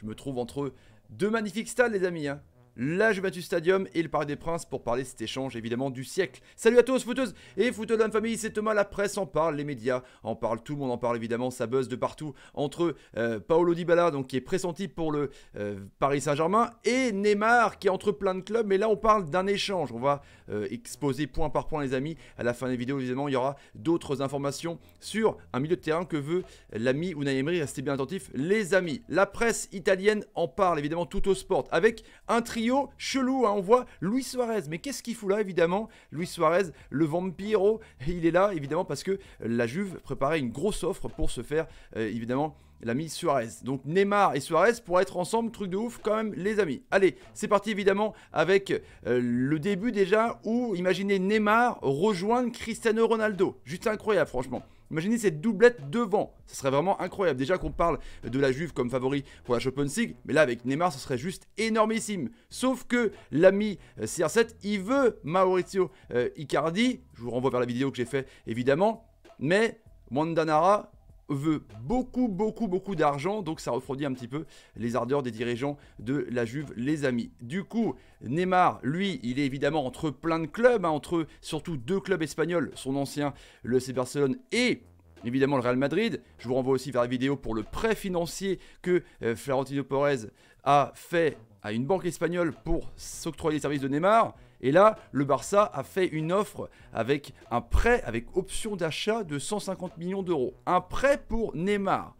Je me trouve entre deux magnifiques stades, les amis. Hein la Juventus Stadium et le Paris des Princes pour parler de cet échange évidemment du siècle. Salut à tous footeuses et footeuses de famille, c'est Thomas, la presse en parle, les médias en parlent, tout le monde en parle évidemment, ça buzz de partout entre euh, Paolo Dybala donc qui est pressenti pour le euh, Paris Saint-Germain et Neymar qui est entre plein de clubs mais là on parle d'un échange, on va euh, exposer point par point les amis, à la fin des vidéos évidemment il y aura d'autres informations sur un milieu de terrain que veut l'ami Unai Emery, restez bien attentifs les amis. La presse italienne en parle évidemment tout au sport avec un trio chelou. Hein, on voit Luis Suarez. Mais qu'est-ce qu'il fout là, évidemment Luis Suarez, le vampiro, il est là, évidemment, parce que la Juve préparait une grosse offre pour se faire, euh, évidemment, l'ami Suarez. Donc Neymar et Suarez pour être ensemble, truc de ouf quand même les amis. Allez, c'est parti évidemment avec euh, le début déjà où imaginez Neymar rejoindre Cristiano Ronaldo. Juste incroyable franchement. Imaginez cette doublette devant, ce serait vraiment incroyable. Déjà qu'on parle de la Juve comme favori pour la Champions League, mais là avec Neymar, ce serait juste énormissime. Sauf que l'ami CR7, euh, il veut Maurizio euh, Icardi. Je vous renvoie vers la vidéo que j'ai fait évidemment, mais Mandanara veut beaucoup, beaucoup, beaucoup d'argent. Donc ça refroidit un petit peu les ardeurs des dirigeants de la Juve, les amis. Du coup, Neymar, lui, il est évidemment entre plein de clubs, hein, entre surtout deux clubs espagnols, son ancien, le FC Barcelone, et évidemment le Real Madrid. Je vous renvoie aussi vers la vidéo pour le prêt financier que euh, Florentino Perez a fait à une banque espagnole pour s'octroyer les services de Neymar. Et là, le Barça a fait une offre avec un prêt avec option d'achat de 150 millions d'euros. Un prêt pour Neymar.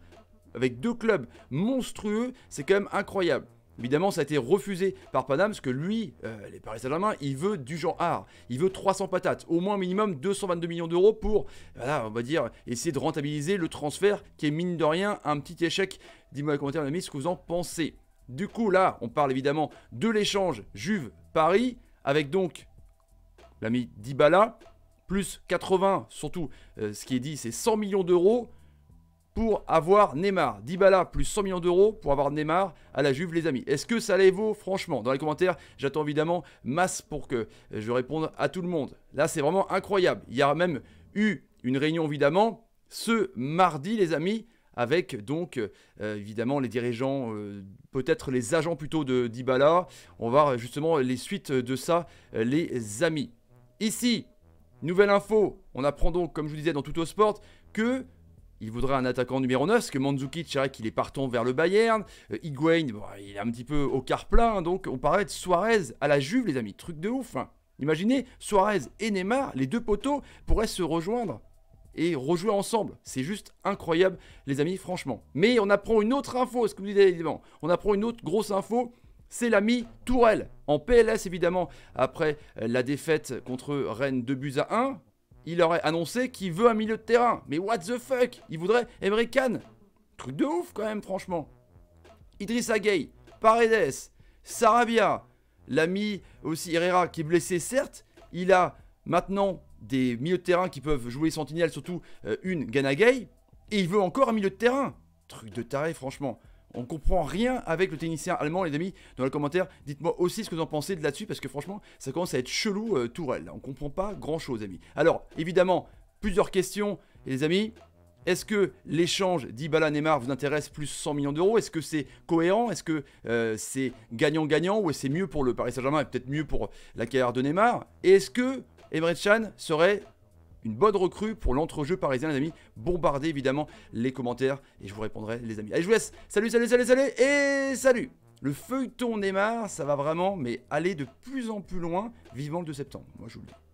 Avec deux clubs monstrueux, c'est quand même incroyable. Évidemment, ça a été refusé par Panam, parce que lui, euh, les Paris Saint-Germain, il veut du genre art. Il veut 300 patates, au moins minimum 222 millions d'euros pour, on va dire, essayer de rentabiliser le transfert qui est mine de rien un petit échec. Dis-moi les commentaires, amis, ce que vous en pensez. Du coup, là, on parle évidemment de l'échange Juve-Paris avec donc l'ami Dybala, plus 80, surtout euh, ce qui est dit, c'est 100 millions d'euros pour avoir Neymar. Dybala plus 100 millions d'euros pour avoir Neymar à la Juve, les amis. Est-ce que ça les vaut Franchement, dans les commentaires, j'attends évidemment masse pour que euh, je réponde à tout le monde. Là, c'est vraiment incroyable. Il y a même eu une réunion, évidemment, ce mardi, les amis, avec donc euh, évidemment les dirigeants, euh, peut-être les agents plutôt de Dybala. On va justement les suites de ça, les amis. Ici, nouvelle info, on apprend donc, comme je vous disais dans tout sport que il voudrait un attaquant numéro 9, parce que Mandzukic, c'est qu'il est partant vers le Bayern. Euh, bah, il est un petit peu au quart plein, donc on paraît de Suarez à la Juve, les amis, truc de ouf. Hein. Imaginez, Suarez et Neymar, les deux poteaux, pourraient se rejoindre et rejouer ensemble. C'est juste incroyable, les amis, franchement. Mais on apprend une autre info, ce que vous dites évidemment. On apprend une autre grosse info c'est l'ami Tourelle. En PLS évidemment, après euh, la défaite contre Rennes 2 buts à 1, il aurait annoncé qu'il veut un milieu de terrain. Mais what the fuck Il voudrait Emre Can. Truc de ouf quand même, franchement. Idrissa Gueye, Paredes, Sarabia, l'ami aussi Herrera qui est blessé, certes. Il a maintenant des milieux de terrain qui peuvent jouer sentinelle, surtout euh, une Ganagay. Et il veut encore un milieu de terrain. Truc de taré, franchement. On comprend rien avec le technicien allemand, les amis. Dans les commentaires, dites-moi aussi ce que vous en pensez de là-dessus, parce que franchement, ça commence à être chelou, euh, Tourelle. On comprend pas grand-chose, amis. Alors, évidemment, plusieurs questions, les amis. Est-ce que l'échange d'Ibala-Neymar vous intéresse plus 100 millions d'euros Est-ce que c'est cohérent Est-ce que euh, c'est gagnant-gagnant Ou est-ce c'est mieux pour le Paris Saint-Germain et peut-être mieux pour la carrière de Neymar Et est-ce que Emre Chan serait une bonne recrue pour l'entrejeu parisien, les amis. Bombardez évidemment les commentaires et je vous répondrai, les amis. Allez, je vous laisse. Salut, salut, salut, salut et salut. Le feuilleton Neymar, ça va vraiment, mais aller de plus en plus loin, vivant le 2 septembre. Moi, je vous le dis.